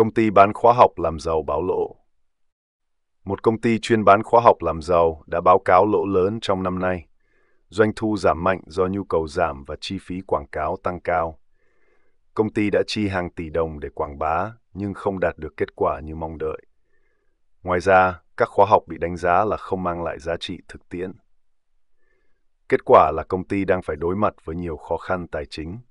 Công ty bán khóa học làm giàu báo lỗ. Một công ty chuyên bán khóa học làm giàu đã báo cáo lỗ lớn trong năm nay. Doanh thu giảm mạnh do nhu cầu giảm và chi phí quảng cáo tăng cao. Công ty đã chi hàng tỷ đồng để quảng bá nhưng không đạt được kết quả như mong đợi. Ngoài ra, các khóa học bị đánh giá là không mang lại giá trị thực tiễn. Kết quả là công ty đang phải đối mặt với nhiều khó khăn tài chính